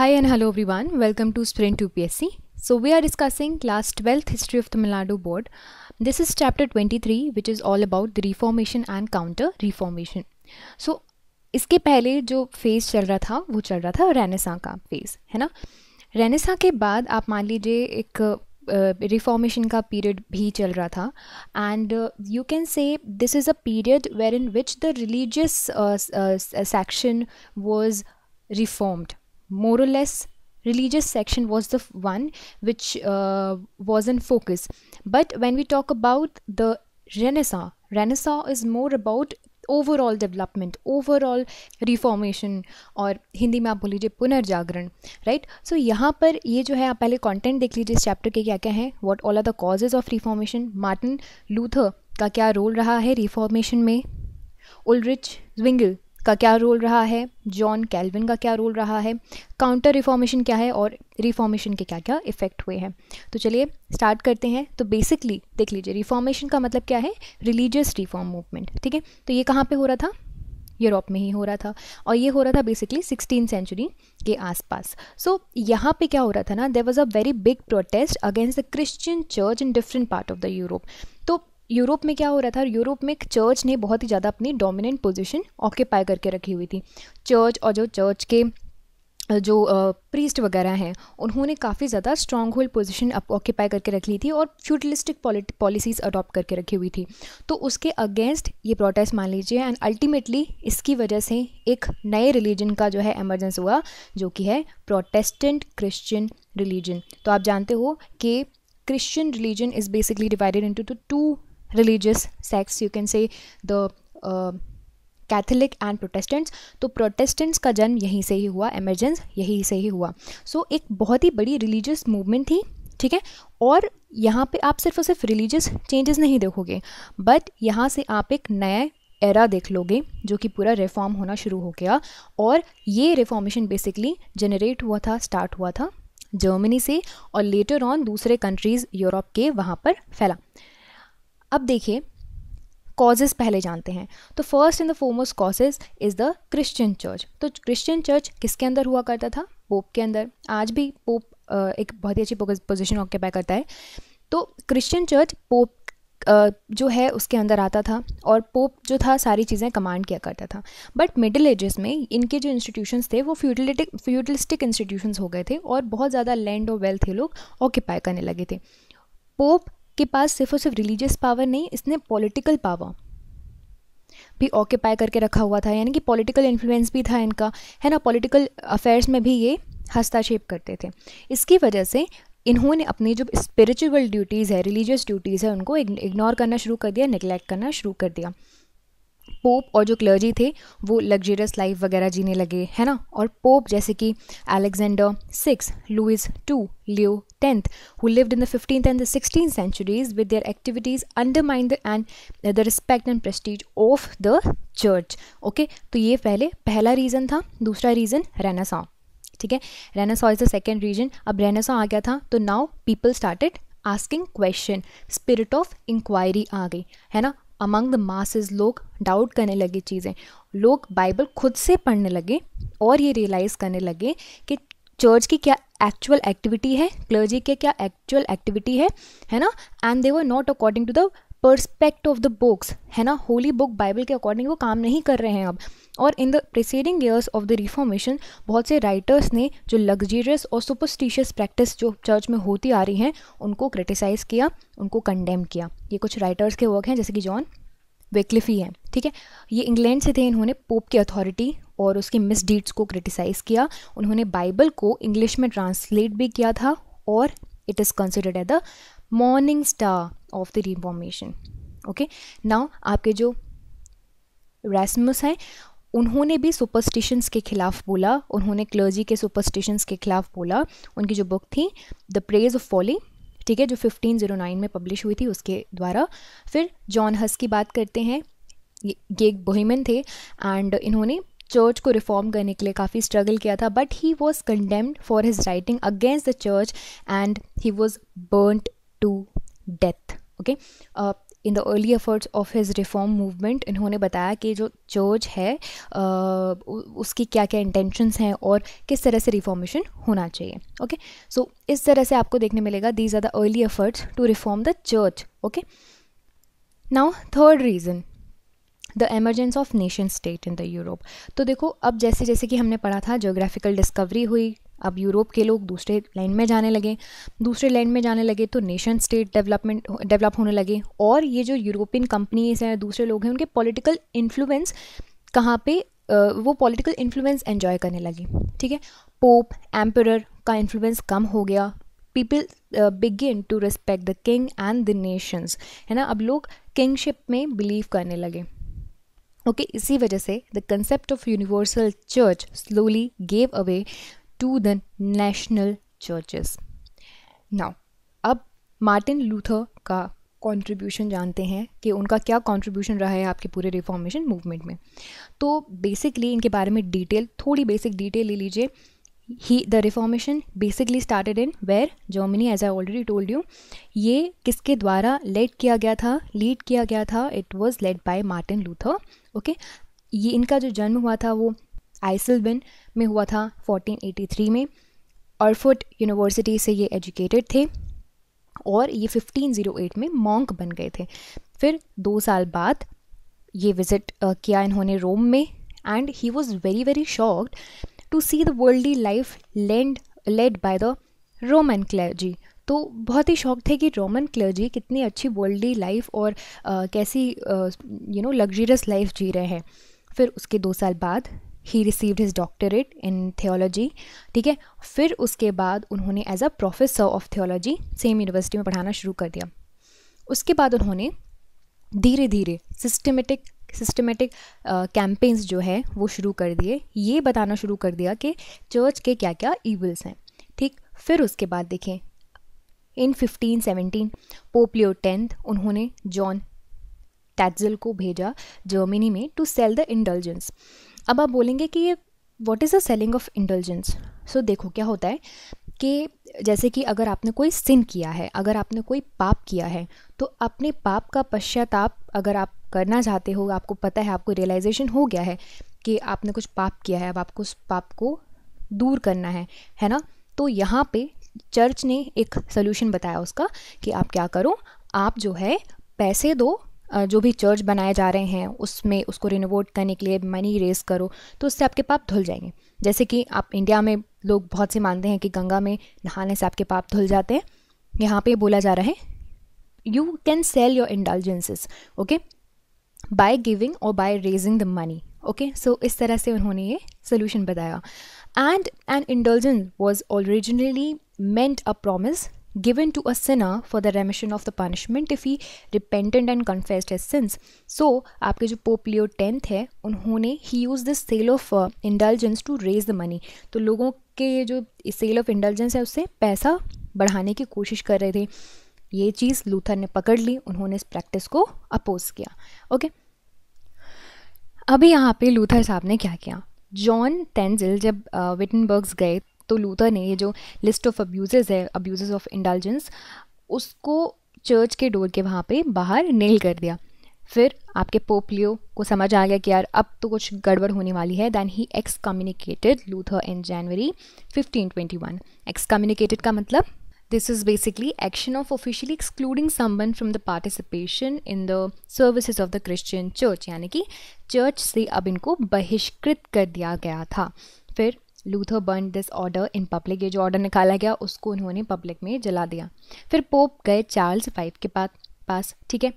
Hi and hello everyone, welcome to Sprint 2 PSC. So we are discussing class 12th history of Tamil Nadu board. This is chapter 23 which is all about the reformation and counter reformation. So इसके पहले जो phase चल रहा था वो चल रहा था रेनेसा का फेज़ है ना रेनेसा के बाद आप मान लीजिए एक रिफॉर्मेशन का पीरियड भी चल रहा था and you can say this is a period where in which the religious section was reformed more or less religious section was the one which uh, was in focus but when we talk about the renaissance renaissance is more about overall development overall reformation और हिंदी में आप बोल लीजिए पुनर्जागरण right so यहाँ पर ये जो है आप पहले कंटेंट देख लीजिए इस चैप्टर के क्या क्या हैं what all are the causes of reformation Martin Luther का क्या रोल रहा है रिफॉर्मेशन में उलरिच ज्विंगल का क्या रोल रहा है जॉन कैल्विन का क्या रोल रहा है काउंटर रिफॉर्मेशन क्या है और रिफॉर्मेशन के क्या क्या इफेक्ट हुए हैं तो चलिए स्टार्ट करते हैं तो बेसिकली देख लीजिए रिफॉर्मेशन का मतलब क्या है रिलीजियस रिफॉर्म मूवमेंट ठीक है तो ये कहाँ पे हो रहा था यूरोप में ही हो रहा था और ये हो रहा था बेसिकली सिक्सटीन सेंचुरी के आसपास सो so, यहाँ पे क्या हो रहा था ना there was a very big protest against the Christian church in different part of the Europe तो यूरोप में क्या हो रहा था यूरोप में चर्च ने बहुत ही ज़्यादा अपनी डोमिनेंट पोजीशन ऑक्यूपाई करके रखी हुई थी चर्च और जो चर्च के जो प्रीस्ट वगैरह हैं उन्होंने काफ़ी ज़्यादा स्ट्रॉन्ग होल्ड पोजिशन ऑक्यूपाई करके रख ली थी और फ्यूटलिस्टिक पॉलिसीज़ अडॉप्ट करके रखी हुई थी तो उसके अगेंस्ट ये प्रोटेस्ट मान लीजिए एंड अल्टीमेटली इसकी वजह से एक नए रिलीजन का जो है एमरजेंस हुआ जो कि है प्रोटेस्टेंट क्रिश्चियन रिलीजन तो आप जानते हो कि Christian religion is basically divided into two religious sects you can say the Catholic and Protestants तो प्रोटेस्टेंट्स का जन्म यहीं से ही हुआ एमरजेंस यहीं से ही हुआ सो so, एक बहुत ही बड़ी रिलीजियस मूवमेंट थी ठीक है और यहाँ पे आप सिर्फ और सिर्फ रिलीजियस चेंजेस नहीं देखोगे बट यहाँ से आप एक नए एरा देख लोगे जो कि पूरा रिफॉर्म होना शुरू हो गया और ये रिफॉर्मेशन बेसिकली जनरेट हुआ था स्टार्ट हुआ था जर्मनी से और लेटर ऑन दूसरे कंट्रीज़ यूरोप के वहाँ पर फैला अब देखिए कॉजेज़ पहले जानते हैं तो first and the foremost causes is the Christian church तो क्रिश्चियन चर्च किसके अंदर हुआ करता था पोप के अंदर आज भी पोप एक बहुत ही अच्छी पोजिशन ऑक्यूपाई करता है तो क्रिश्चियन चर्च पोप जो है उसके अंदर आता था और पोप जो था सारी चीज़ें कमांड किया करता था बट मिडिल एजेस में इनके जो इंस्टीट्यूशंस थे वो फ्यूडलिटिक फ्यूटलिस्टिक इंस्टीट्यूशंस हो गए थे और बहुत ज़्यादा लैंड और वेल्थ ये लोग ऑक्यूपाई करने लगे थे पोप इसके पास सिर्फ और सिर्फ रिलीजियस पावर नहीं इसने पॉलिटिकल पावर भी ऑक्यूपाई करके रखा हुआ था यानी कि पॉलिटिकल इन्फ्लुएंस भी था इनका है ना पॉलिटिकल अफेयर्स में भी ये हस्ताक्षेप करते थे इसकी वजह से इन्होंने अपनी जो स्पिरिचुअल ड्यूटीज़ है रिलीजियस ड्यूटीज़ है उनको इग्नोर करना शुरू कर दिया निगलेक्ट करना शुरू कर दिया पोप और जो क्लर्जी थे वो लग्जरियस लाइफ वगैरह जीने लगे है ना और पोप जैसे कि Alexander six Louis two Leo tenth who lived in the fifteenth and the sixteen centuries with their activities undermine the end the respect and prestige of the church okay तो ये पहले पहला रीज़न था दूसरा reason renaissance ठीक है renaissance is the second reason अब renaissance आ गया था तो now people started asking question spirit of inquiry आ गई है ना अमंग द मासेज लोग डाउट करने लगे चीज़ें लोग बाइबल खुद से पढ़ने लगे और ये रियलाइज़ करने लगे कि चर्च की क्या एक्चुअल एक्टिविटी है क्लर्जी के क्या एक्चुअल एक्टिविटी है है ना and they were not according to the perspective of the books है ना होली बुक बाइबल के अकॉर्डिंग वो काम नहीं कर रहे हैं अब और in the preceding years of the reformation बहुत से राइटर्स ने जो लग्जरियस और सुपरस्टिशियस प्रैक्टिस जो चर्च में होती आ रही हैं उनको क्रिटिसाइज़ किया उनको कंडेम किया ये कुछ राइटर्स के वर्क हैं जैसे कि जॉन वेक्लिफ ही हैं ठीक है ये इंग्लैंड से थे इन्होंने पोप की अथॉरिटी और उसके मिसडीड्स को क्रिटिसाइज़ किया उन्होंने बाइबल को इंग्लिश में ट्रांसलेट भी किया था और it is considered as the morning star of the reformation okay now आपके जो रेसमस हैं उन्होंने भी सुपरस्टिशंस के खिलाफ बोला उन्होंने क्लर्जी के सुपरस्टिशंस के खिलाफ बोला उनकी जो बुक थी द प्रेज ऑफ फॉलिंग ठीक है जो 1509 में पब्लिश हुई थी उसके द्वारा फिर जॉन हस की बात करते हैं ये एक बोहिमन थे एंड इन्होंने चर्च को रिफॉर्म करने के लिए काफ़ी स्ट्रगल किया था but he was condemned for his writing against the church and he was burned to death okay in the early efforts of his reform movement इन्होंने बताया कि जो चर्च है उसकी क्या क्या इंटेंशंस हैं और किस तरह से रिफॉर्मेशन होना चाहिए ओके सो इस तरह से आपको देखने मिलेगा these are the early efforts to reform the church okay now third reason the emergence of nation state in the Europe तो देखो अब जैसे जैसे कि हमने पढ़ा था जोग्राफिकल डिस्कवरी हुई अब यूरोप के लोग दूसरे लैंड में जाने लगे दूसरे लैंड में जाने लगे तो नेशन स्टेट डेवलपमेंट डेवलप होने लगे और ये जो यूरोपियन कंपनीज हैं दूसरे लोग हैं उनके पॉलिटिकल इन्फ्लुएंस कहाँ पे वो पॉलिटिकल इन्फ्लुएंस एन्जॉय करने लगे ठीक है पोप एम्पर का इन्फ्लुएंस कम हो गया people begin to respect the king and the nations है ना अब लोग किंगशिप में बिलीव करने लगे ओके okay, इसी वजह से the concept of universal church slowly gave away to the national churches now अब मार्टिन लूथर का कंट्रीब्यूशन जानते हैं कि उनका क्या कंट्रीब्यूशन रहा है आपके पूरे रिफॉर्मेशन मूवमेंट में तो बेसिकली इनके बारे में डिटेल थोड़ी बेसिक डिटेल ले लीजिए he the reformation basically started in where Germany as I already told you ये किसके द्वारा लेड किया गया था लीड किया गया था it was led by Martin Luther okay ये इनका जो जन्म हुआ था वो आइसलबिन में हुआ था 1483 में अर्फुट यूनिवर्सिटी से ये एजुकेटेड थे और ये 1508 में मॉन्क बन गए थे फिर दो साल बाद ये विज़िट किया इन्होंने रोम में and he was very very shocked to see the worldly life lend led by the Roman clergy तो बहुत ही शौक थे कि रोमन क्लर्जी कितनी अच्छी वर्ल्डली लाइफ और आ, कैसी यू नो लग्जरियस लाइफ जी रहे हैं फिर उसके दो साल बाद he received his doctorate in theology ठीक है फिर उसके बाद उन्होंने as a professor of theology same university में पढ़ाना शुरू कर दिया उसके बाद उन्होंने धीरे धीरे सिस्टमेटिक सिस्टमेटिक कैंपेन्स जो है वो शुरू कर दिए ये बताना शुरू कर दिया कि चर्च के क्या क्या ईवल्स हैं ठीक फिर उसके बाद देखें इन 1517 पोप लियो टेंथ उन्होंने जॉन टैटजल को भेजा जर्मनी में टू सेल द इंडलजेंस अब आप बोलेंगे कि ये what is the selling of intelligence so देखो क्या होता है कि जैसे कि अगर आपने कोई सिन किया है अगर आपने कोई पाप किया है तो अपने पाप का पश्चाताप अगर आप करना चाहते हो आपको पता है आपको रियलाइजेशन हो गया है कि आपने कुछ पाप किया है अब आपको उस पाप को दूर करना है है ना तो यहाँ पे चर्च ने एक सोल्यूशन बताया उसका कि आप क्या करो आप जो है पैसे दो जो भी चर्च बनाए जा रहे हैं उसमें उसको रिनोवेट करने के लिए मनी रेज करो तो उससे आपके पाप धुल जाएंगे जैसे कि आप इंडिया में लोग बहुत से मानते हैं कि गंगा में नहाने से आपके पाप धुल जाते हैं यहाँ पे बोला जा रहा है you can sell your indulgences okay by giving और by raising the money okay so इस तरह से उन्होंने ये सोल्यूशन बताया and an indulgence was originally meant a promise given to a sinner for the remission of the punishment if he repented and confessed his sins. So, आपके जो pope Leo tenth है उन्होंने he use this sale of indulgence to raise the money तो लोगों के जो cell of indulgence है उससे पैसा बढ़ाने की कोशिश कर रहे थे ये चीज़ लूथर ने पकड़ ली उन्होंने इस प्रैक्टिस को अपोज किया ओके अभी यहाँ पे लूथर साहब ने क्या किया जॉन टेंजिल जब विटनबर्ग्स uh, गए तो लूथर ने ये जो लिस्ट ऑफ अब्यूज़ है अब्यूज़ ऑफ इंटेलिजेंस उसको चर्च के डोर के वहाँ पे बाहर नेल कर दिया फिर आपके पोपलियो को समझ आ गया कि यार अब तो कुछ गड़बड़ होने वाली है then he excommunicated Luther in January 1521 excommunicated का मतलब this is basically action of officially excluding someone from the participation in the services of the Christian church यानी कि चर्च से अब इनको बहिष्कृत कर दिया गया था फिर Luther burn this order in public ये जो ऑर्डर निकाला गया उसको उन्होंने पब्लिक में जला दिया फिर पोप गए चार्ल्स फाइव के पास पास ठीक है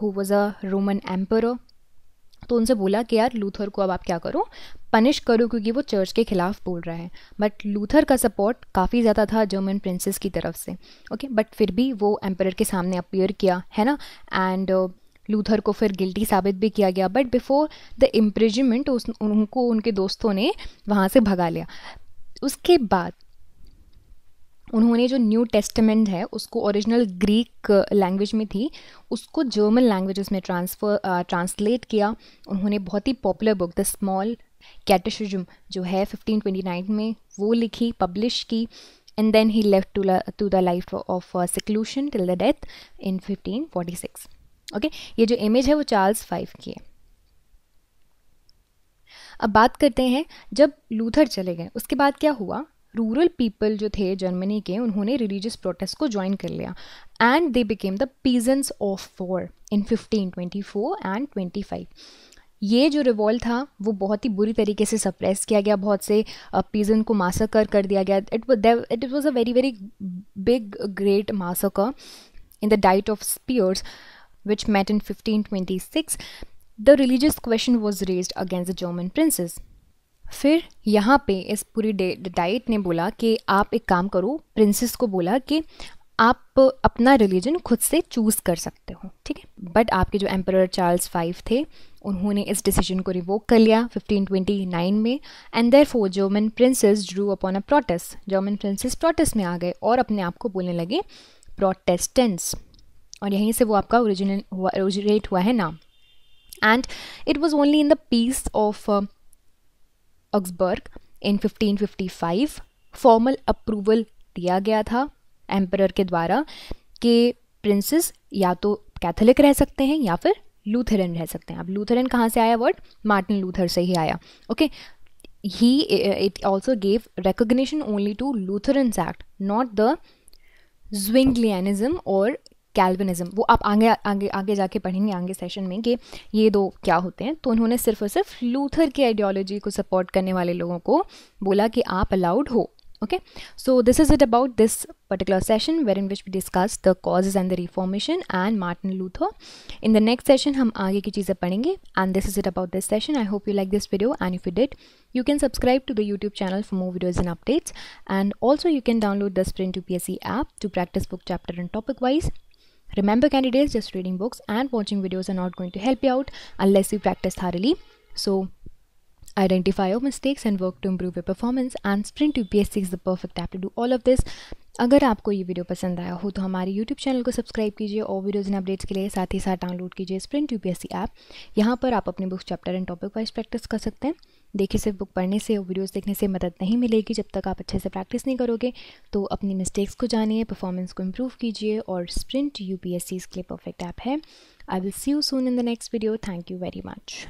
who was a Roman emperor तो उनसे बोला कि यार लूथर को अब आप क्या करो पनिश करो क्योंकि वो चर्च के खिलाफ बोल रहा है बट लूथर का सपोर्ट काफ़ी ज़्यादा था जर्मन प्रिंसेस की तरफ से ओके okay? बट फिर भी वो एम्पर के सामने अपीयर किया है ना एंड uh, लूथर को फिर गिल्टी साबित भी किया गया बट बिफोर द इम्प्रिजमेंट उनको उनके दोस्तों ने वहाँ से भगा लिया उसके बाद उन्होंने जो न्यू टेस्टमेंट है उसको ओरिजिनल ग्रीक लैंग्वेज में थी उसको जर्मन लैंग्वेजेस में ट्रांसफर ट्रांसलेट किया उन्होंने बहुत ही popular book the small catechism जो है 1529 में वो लिखी पब्लिश की and then he left to the life of seclusion till the death in 1546 okay ये जो इमेज है वो चार्ल्स फाइव की है अब बात करते हैं जब लूथर चले गए उसके बाद क्या हुआ रूरल पीपल जो थे जर्मनी के उन्होंने रिलीजियस प्रोटेस्ट को ज्वाइन कर लिया and they became the peasants of war in fifteen twenty four and twenty five ये जो रिवॉल्ट था वो बहुत ही बुरी तरीके से सप्रेस किया गया बहुत से पीजन को मासाकर कर दिया गया it it was a very very big great massacre in the diet of Spires which met in 1526, the religious question was raised against the German princes. फिर यहाँ पे इस पूरी डाइट ने बोला कि आप एक काम करो प्रिंसेस को बोला कि आप अपना रिलीजन खुद से चूज़ कर सकते हो ठीक है बट आपके जो एम्पर चार्ल्स फाइव थे उन्होंने इस डिसीजन को रिवोक कर लिया 1529 में and there four German princes drew upon a protest German princes protest में आ गए और अपने आप को बोलने लगे प्रोटेस्टेंट्स और यहीं से वो आपका ओरिजिनल हुआ ओरिजिनेट हुआ है नाम and it was only in the peace of Augsburg in 1555 formal approval दिया गया था एम्पर के द्वारा कि प्रिंसेस या तो कैथोलिक रह सकते हैं या फिर लूथरन रह सकते हैं अब लूथरन कहाँ से आया वर्ड मार्टिन लूथर से ही आया okay he it also gave recognition only to Lutheran act not the zwinglianism और कैल्विनिज्म वो आप आगे आगे आगे जाके पढ़ेंगे आगे सेशन में कि ये दो क्या होते हैं तो उन्होंने सिर्फ और सिर्फ लूथर की आइडियोलॉजी को सपोर्ट करने वाले लोगों को बोला कि आप अलाउड हो okay so this is it about this particular session where in which we discuss the causes and the reformation and Martin Luther in the next session हम आगे की चीज़ें पढ़ेंगे and this is it about this session I hope you like this video and if you did you can subscribe to the YouTube channel for more videos and updates and also you can download the sprint U P S C app to practice book chapter and topic wise Remember candidates, just reading books and watching videos are not going to help you out unless you practice thoroughly. So identify your mistakes and work to improve your performance and sprint to BS6 is the perfect app to do all of this. अगर आपको ये video पसंद आया हो तो हमारे YouTube channel को subscribe कीजिए और वीडियोज़ एंड अपडेट्स के लिए साथ ही साथ डाउनलोड कीजिए स्प्रिंट यू पी ऐप यहाँ पर आप अपने books chapter and topic wise practice कर सकते हैं देखिए सिर्फ बुक पढ़ने से और वीडियोस देखने से मदद नहीं मिलेगी जब तक आप अच्छे से प्रैक्टिस नहीं करोगे तो अपनी मिस्टेक्स को जानिए परफॉर्मेंस को इम्प्रूव कीजिए और स्प्रिंट यू के लिए परफेक्ट ऐप है I will see you soon in the next video thank you very much